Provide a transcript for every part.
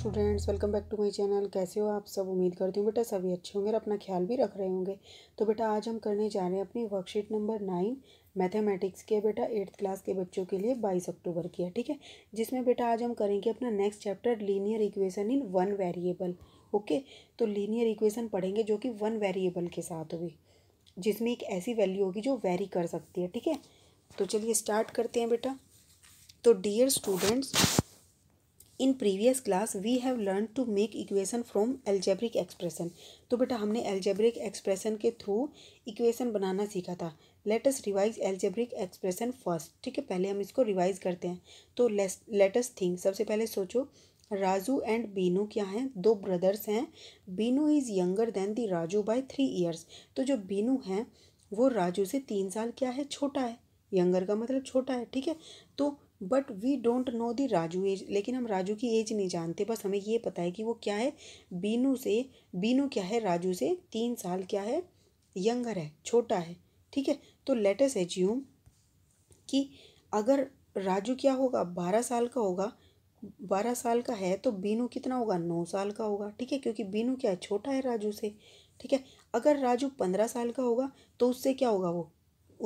students welcome back to my channel कैसे हो आप सब उम्मीद करती हूँ बेटा सभी अच्छे होंगे और अपना ख्याल भी रख रहे होंगे तो बेटा आज हम करने जा रहे हैं अपनी वर्कशीट नंबर नाइन मैथमेटिक्स के बेटा एट्थ क्लास के बच्चों के लिए बाईस अक्टूबर की है ठीक है जिसमें बेटा आज हम करेंगे अपना next chapter linear equation in one variable okay तो लीनियर इक्वेशन पढ़ेंगे जो कि वन वेरिएबल के साथ होगी जिसमें एक ऐसी वैल्यू होगी जो वेरी कर सकती है ठीक है तो चलिए स्टार्ट करते हैं बेटा तो dear students in previous class we have learn to make equation from algebraic expression तो बेटा हमने एल्जेब्रिक एक्सप्रेशन के थ्रू इक्वेशन बनाना सीखा था let's revise algebraic expression first ठीक है पहले हम इसको रिवाइज करते हैं तो लेटस थिंक सबसे पहले सोचो राजू एंड बीनू क्या हैं दो ब्रदर्स हैं Binu is younger than the Raju by three years तो जो बीनू हैं वो राजू से तीन साल क्या है छोटा है यंगर का मतलब छोटा है ठीक है तो but we don't know the Raju age लेकिन हम राजू की एज नहीं जानते बस हमें ये पता है कि वो क्या है बीनू से बीनू क्या है राजू से तीन साल क्या है यंगर है छोटा है ठीक है तो लेटेस्ट एज्यूम कि अगर राजू क्या होगा बारह साल का होगा बारह साल का है तो बीनू कितना होगा नौ साल का होगा ठीक है क्योंकि बीनू क्या है छोटा है राजू से ठीक है अगर राजू पंद्रह साल का होगा तो उससे क्या होगा वो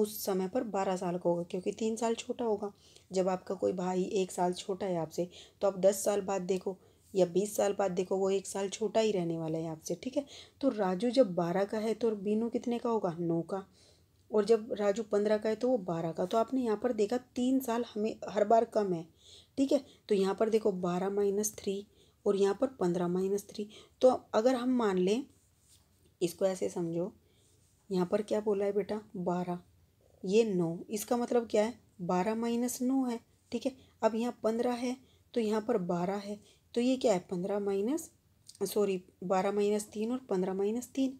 उस समय पर बारह साल का होगा क्योंकि तीन साल छोटा होगा जब आपका कोई भाई एक साल छोटा है आपसे तो आप दस साल बाद देखो या बीस साल बाद देखो वो एक साल छोटा ही रहने वाला है आपसे ठीक है तो राजू जब बारह का है तो बीनू कितने का होगा नौ का और जब राजू पंद्रह का है तो वो बारह का तो आपने यहाँ पर देखा तीन साल हमें हर बार कम है ठीक है तो यहाँ पर देखो बारह माइनस थ्री और यहाँ पर पंद्रह माइनस थ्री तो अगर हम मान लें इसको ऐसे समझो यहाँ पर क्या बोला है बेटा बारह ये नौ इसका मतलब क्या है बारह माइनस नौ है ठीक है अब यहाँ पंद्रह है तो यहाँ पर बारह है तो ये क्या है पंद्रह माइनस सॉरी बारह माइनस तीन और पंद्रह माइनस तीन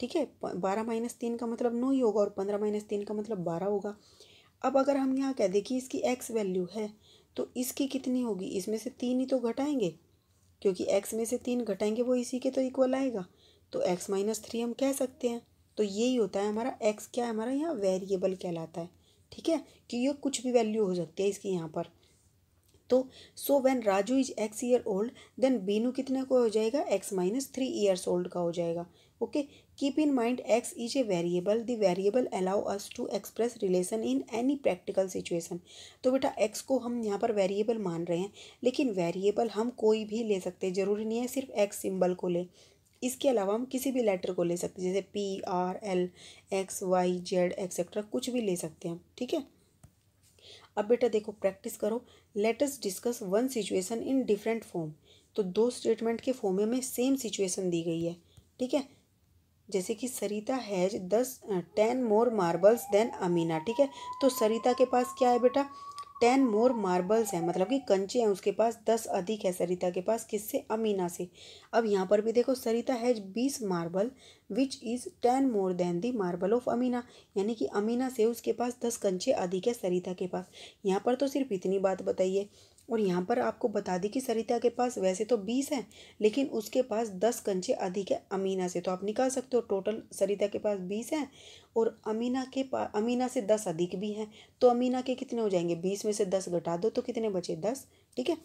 ठीक है बारह माइनस तीन का मतलब नौ ही होगा और पंद्रह माइनस तीन का मतलब बारह होगा अब अगर हम यहाँ कह देखिए इसकी एक्स वैल्यू है तो इसकी कितनी होगी इसमें से तीन ही तो घटाएंगे क्योंकि एक्स में से तीन घटाएंगे वो इसी के तो इक्वल आएगा तो एक्स माइनस थ्री हम कह सकते हैं तो यही होता है हमारा एक्स क्या है हमारा यहाँ वेरिएबल कहलाता है ठीक है कि ये कुछ भी वैल्यू हो सकती है इसकी यहाँ पर तो so when Raju is x year old then Binu कितने को हो जाएगा x minus three years old का हो जाएगा okay keep in mind x is a variable the variable allow us to express relation in any practical situation तो बेटा x को हम यहाँ पर वेरिएबल मान रहे हैं लेकिन वेरिएबल हम कोई भी ले सकते हैं ज़रूरी नहीं है सिर्फ एक्स सिंबल को ले इसके अलावा हम किसी भी लेटर को ले सकते हैं जैसे P R L X Y Z etcetera कुछ भी ले सकते हैं ठीक है अब बेटा देखो प्रैक्टिस करो let us discuss one situation in different form तो दो स्टेटमेंट के फॉर्म में सेम सिचुएशन दी गई है ठीक है जैसे कि सरिता हैज दस ten more marbles than Amina ठीक है तो सरिता के पास क्या है बेटा टेन मोर मार्बल्स हैं मतलब कि कंचे हैं उसके पास दस अधिक है सरिता के पास किससे अमीना से अब यहाँ पर भी देखो सरिता हैज बीस marble which is ten more than the marble of Amina यानी कि अमीना से उसके पास दस कंचे अधिक है सरिता के पास यहाँ पर तो सिर्फ इतनी बात बताइए और यहाँ पर आपको बता दें कि सरिता के पास वैसे तो बीस हैं लेकिन उसके पास दस कंचे अधिक है अमीना से तो आप निकाल सकते हो टोटल सरिता के पास बीस हैं और अमीना के पास अमीना से दस अधिक भी हैं तो अमीना के कितने हो जाएंगे बीस में से दस घटा दो तो कितने बचे दस ठीक है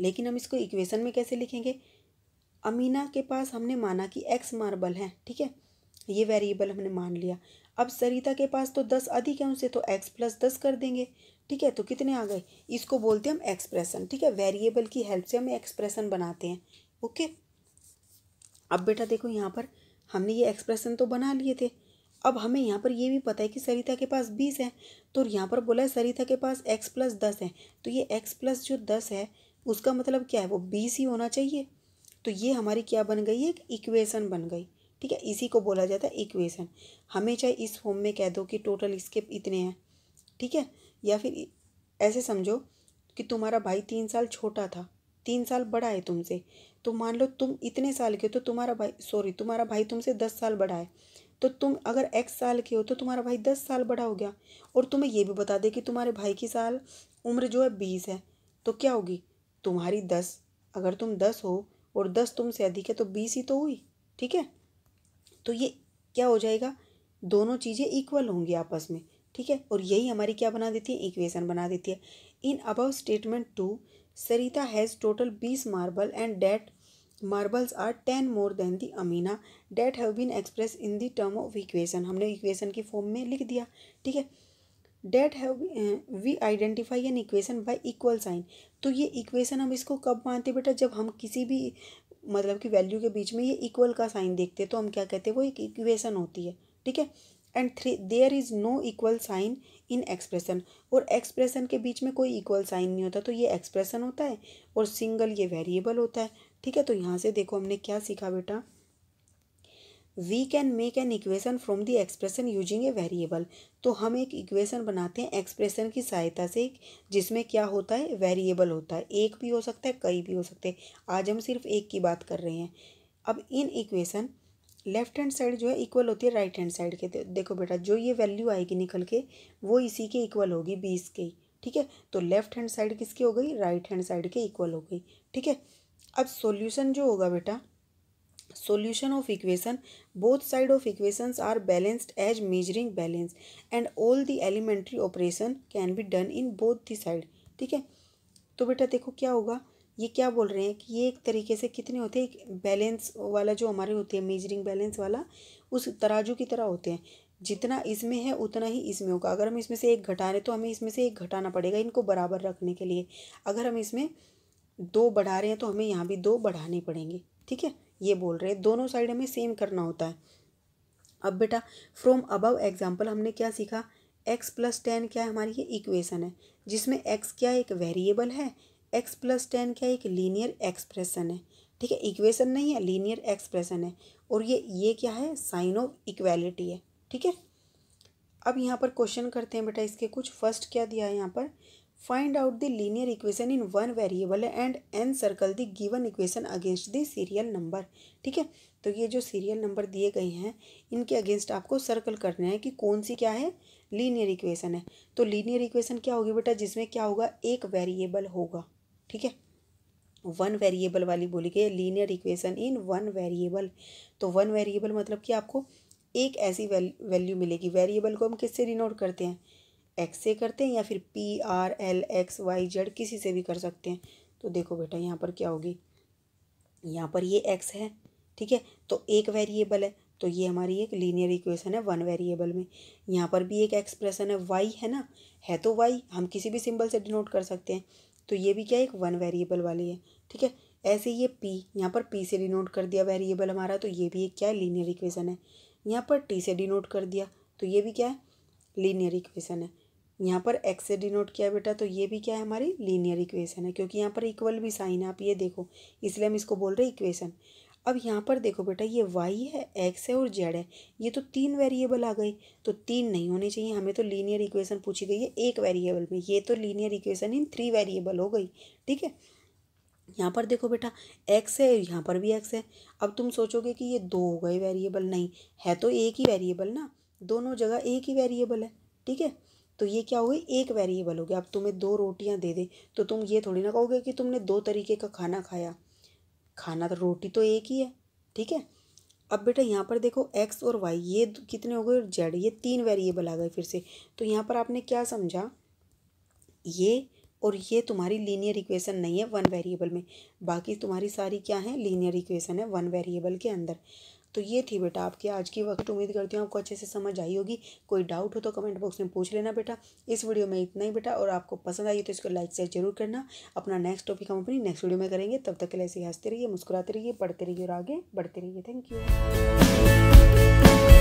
लेकिन हम इसको इक्वेशन में कैसे लिखेंगे अमीना के पास हमने माना कि एक्स मार्बल है ठीक है ये वेरिएबल हमने मान लिया अब सरिता के पास तो दस अधिक है उनसे तो एक्स प्लस दस कर देंगे ठीक है तो कितने आ गए इसको बोलते हैं हम एक्सप्रेशन ठीक है वेरिएबल की हेल्प से हम एक्सप्रेशन बनाते हैं ओके अब बेटा देखो यहाँ पर हमने ये एक्सप्रेशन तो बना लिए थे अब हमें यहाँ पर ये भी पता है कि सरिता के पास बीस है तो यहाँ पर बोला है सरिता के पास एक्स प्लस दस है तो ये एक्स प्लस जो दस है उसका मतलब क्या है वो बीस ही होना चाहिए तो ये हमारी क्या बन गई एक इक्वेशन बन गई ठीक है इसी को बोला जाता है इक्वेशन हमें चाहे इस फॉर्म में कह दो कि टोटल इसके इतने हैं ठीक है या फिर ऐसे समझो कि तुम्हारा भाई तीन साल छोटा था तीन साल बड़ा है तुमसे तो मान लो तुम इतने साल के हो तो तुम्हारा भाई सॉरी तुम्हारा भाई तुमसे दस साल बड़ा है तो तुम अगर एक्स साल के हो तो तुम्हारा भाई दस साल बड़ा हो गया और तुम्हें यह भी बता दे कि तुम्हारे भाई की साल उम्र जो है बीस है तो क्या होगी तुम्हारी दस अगर तुम दस हो और दस तुमसे अधिक है तो बीस ही तो हुई ठीक है तो ये क्या हो जाएगा दोनों चीज़ें इक्वल होंगी आपस में ठीक है और यही हमारी क्या बना देती है इक्वेशन बना देती है in above statement two Sarita has total बीस marble and that marbles are ten more than the Amina that have been express in the term of equation हमने इक्वेशन की फॉर्म में लिख दिया ठीक है that have we identify an equation by equal sign तो ये इक्वेशन हम इसको कब मानते बेटा जब हम किसी भी मतलब कि वैल्यू के बीच में ये इक्वल का साइन देखते हैं तो हम क्या कहते हैं वो एक इक्वेशन होती है ठीक है and three there is no equal sign in expression और एक्सप्रेशन के बीच में कोई इक्वल साइन नहीं होता तो ये एक्सप्रेशन होता है और सिंगल ये वेरिएबल होता है ठीक है तो यहाँ से देखो हमने क्या सीखा बेटा we can make an equation from the expression using a variable तो हम एक इक्वेशन बनाते हैं एक्सप्रेशन की सहायता से जिसमें क्या होता है वेरिएबल होता है एक भी हो सकता है कई भी हो सकते हैं आज हम सिर्फ एक की बात कर रहे हैं अब in equation left hand side जो है इक्वल होती है राइट हैंड साइड के देखो बेटा जो ये वैल्यू आएगी निकल के वो इसी के इक्वल होगी बीस के ठीक है तो लेफ्ट हैंड साइड किसकी हो गई राइट हैंड साइड के इक्वल हो गई ठीक है अब सॉल्यूशन जो होगा बेटा solution of equation both side of equation are balanced as measuring balance and all the elementary operation can be done in both the side ठीक है तो बेटा देखो क्या होगा ये क्या बोल रहे हैं कि ये एक तरीके से कितने होते हैं एक बैलेंस वाला जो हमारे होते हैं मेजरिंग बैलेंस वाला उस तराजू की तरह होते हैं जितना इसमें है उतना ही इसमें होगा अगर हम इसमें से एक घटा रहे तो हमें इसमें से एक घटाना पड़ेगा इनको बराबर रखने के लिए अगर हम इसमें दो बढ़ा रहे हैं तो हमें यहाँ भी दो बढ़ाने पड़ेंगे ठीक है ये बोल रहे हैं दोनों साइड हमें सेम करना होता है अब बेटा फ्रॉम अबव एग्जाम्पल हमने क्या सीखा एक्स प्लस टेन क्या है हमारी ये इक्वेशन है जिसमें एक्स क्या एक वेरिएबल है एक्स प्लस टेन क्या है एक लीनियर एक्सप्रेशन है ठीक है इक्वेशन नहीं है लीनियर एक्सप्रेशन है और ये ये क्या है साइन ऑफ इक्वेलिटी है ठीक है अब यहाँ पर क्वेश्चन करते हैं बेटा इसके कुछ फर्स्ट क्या दिया है यहाँ पर find out the linear equation in one variable and encircle the given equation against the serial number ठीक है तो ये जो सीरियल नंबर दिए गए हैं इनके अगेंस्ट आपको सर्कल करना है कि कौन सी क्या है लीनियर इक्वेशन है तो लीनियर इक्वेशन क्या होगी बेटा जिसमें क्या होगा एक वेरिएबल होगा ठीक है वन वेरिएबल वाली बोली गई linear equation in one variable तो वन वेरिएबल मतलब कि आपको एक ऐसी वैल्यू मिलेगी वेरिएबल को हम किससे डिनोट करते हैं एक्स से करते हैं या फिर P R L X Y Z किसी से भी कर सकते हैं तो देखो बेटा यहाँ पर क्या होगी यहाँ पर ये एक्स है ठीक है तो एक वेरिएबल है तो ये हमारी एक लीनियर इक्वेशन है वन वेरिएबल में यहाँ पर भी एक एक्सप्रेशन है वाई है ना है तो वाई हम किसी भी सिंबल से डिनोट कर सकते हैं तो ये भी क्या एक वन वेरिएबल वाली है ठीक है ऐसे ये पी यहाँ पर पी से डिनोट कर दिया वेरिएबल हमारा तो ये भी एक क्या है लीनियर इक्वेशन है यहाँ पर टी से डिनोट कर दिया तो ये भी क्या है लीनियर इक्वेशन है यहाँ पर एक्स से डिनोट किया बेटा तो ये भी क्या है हमारी लीनियर इक्वेशन है क्योंकि यहाँ पर इक्वल भी साइन है आप ये देखो इसलिए हम इसको बोल रहे हैं इक्वेशन अब यहाँ पर देखो बेटा ये वाई है एक्स है और जेड है ये तो तीन वेरिएबल आ गए तो तीन नहीं होने चाहिए हमें तो लीनियर इक्वेशन पूछी गई है एक वेरिएबल में ये तो linear equation in three variable हो गई ठीक है यहाँ पर देखो बेटा एक्स है यहाँ पर भी एक्स है अब तुम सोचोगे कि ये दो हो गए वेरिएबल नहीं है तो एक ही वेरिएबल ना दोनों जगह एक ही वेरिएबल है ठीक है तो ये क्या हो गई एक वेरिएबल हो गया अब तुम्हें दो रोटियाँ दे दे तो तुम ये थोड़ी ना कहोगे कि तुमने दो तरीके का खाना खाया खाना तो रोटी तो एक ही है ठीक है अब बेटा यहाँ पर देखो एक्स और वाई ये कितने हो गए और जेड ये तीन वेरिएबल आ गए फिर से तो यहाँ पर आपने क्या समझा ये और ये तुम्हारी लीनियर इक्वेशन नहीं है वन वेरिएबल में बाकी तुम्हारी सारी क्या है लीनियर इक्वेशन है वन वेरिएबल के अंदर तो ये थी बेटा आपकी आज की वक्त उम्मीद करती हूँ आपको अच्छे से समझ आई होगी कोई डाउट हो तो कमेंट बॉक्स में पूछ लेना बेटा इस वीडियो में इतना ही बेटा और आपको पसंद आई तो इसको लाइक शेयर जरूर करना अपना नेक्स्ट टॉपिक हम अपनी नेक्स्ट वीडियो में करेंगे तब तक के लिए ऐसे हंसते रहिए मुस्कुराते रहिए पढ़ते रहिए और आगे बढ़ते रहिए थैंक यू